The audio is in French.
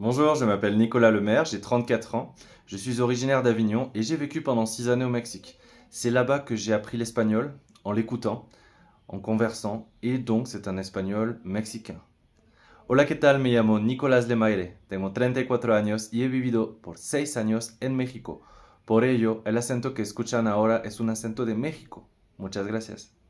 Bonjour, je m'appelle Nicolas Lemaire, j'ai 34 ans, je suis originaire d'Avignon et j'ai vécu pendant 6 années au Mexique. C'est là-bas que j'ai appris l'espagnol, en l'écoutant, en conversant, et donc c'est un espagnol mexicain. Hola, ¿qué tal? Me llamo Nicolas Lemaire, tengo 34 años y he vivido por 6 años en México. Por ello, el acento que escuchan ahora es un acento de México. Muchas gracias.